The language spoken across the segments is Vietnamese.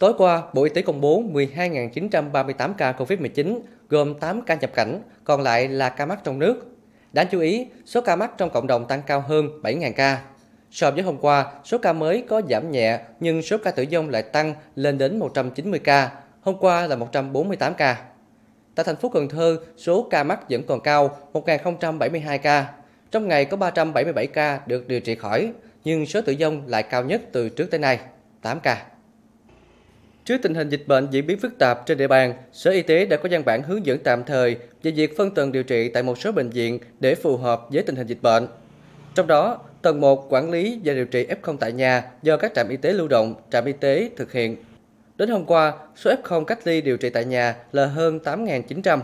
Tối qua, Bộ Y tế công bố 12.938 ca COVID-19, gồm 8 ca nhập cảnh, còn lại là ca mắc trong nước. Đáng chú ý, số ca mắc trong cộng đồng tăng cao hơn 7.000 ca. So với hôm qua, số ca mới có giảm nhẹ nhưng số ca tử vong lại tăng lên đến 190 ca, hôm qua là 148 ca. Tại thành phố Cần Thơ, số ca mắc vẫn còn cao, 1.072 ca. Trong ngày có 377 ca được điều trị khỏi, nhưng số tử vong lại cao nhất từ trước tới nay, 8 ca. Trước tình hình dịch bệnh diễn biến phức tạp trên địa bàn, Sở Y tế đã có văn bản hướng dẫn tạm thời về việc phân tầng điều trị tại một số bệnh viện để phù hợp với tình hình dịch bệnh. Trong đó, tầng 1 quản lý và điều trị F0 tại nhà do các trạm y tế lưu động, trạm y tế thực hiện. Đến hôm qua, số F0 cách ly điều trị tại nhà là hơn 8.900.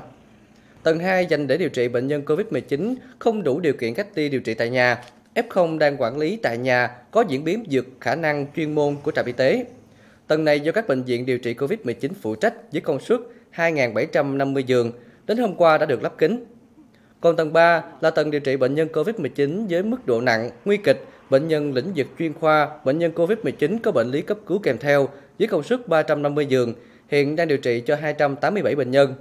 Tầng 2 dành để điều trị bệnh nhân COVID-19 không đủ điều kiện cách ly điều trị tại nhà. F0 đang quản lý tại nhà có diễn biến vượt khả năng chuyên môn của trạm y tế. Tầng này do các bệnh viện điều trị COVID-19 phụ trách với công suất 2.750 giường, đến hôm qua đã được lắp kính. Còn tầng 3 là tầng điều trị bệnh nhân COVID-19 với mức độ nặng, nguy kịch, bệnh nhân lĩnh vực chuyên khoa, bệnh nhân COVID-19 có bệnh lý cấp cứu kèm theo với công suất 350 giường, hiện đang điều trị cho 287 bệnh nhân.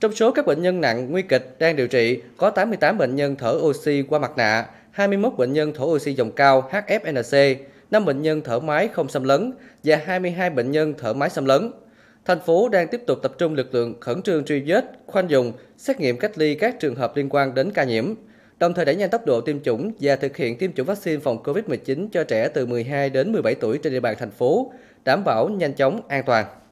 Trong số các bệnh nhân nặng nguy kịch đang điều trị có 88 bệnh nhân thở oxy qua mặt nạ, 21 bệnh nhân thở oxy dòng cao HFNC, 5 bệnh nhân thở máy không xâm lấn và 22 bệnh nhân thở máy xâm lấn. Thành phố đang tiếp tục tập trung lực lượng khẩn trương truy vết, khoanh vùng, xét nghiệm cách ly các trường hợp liên quan đến ca nhiễm, đồng thời đẩy nhanh tốc độ tiêm chủng và thực hiện tiêm chủng vaccine phòng COVID-19 cho trẻ từ 12 đến 17 tuổi trên địa bàn thành phố, đảm bảo nhanh chóng, an toàn.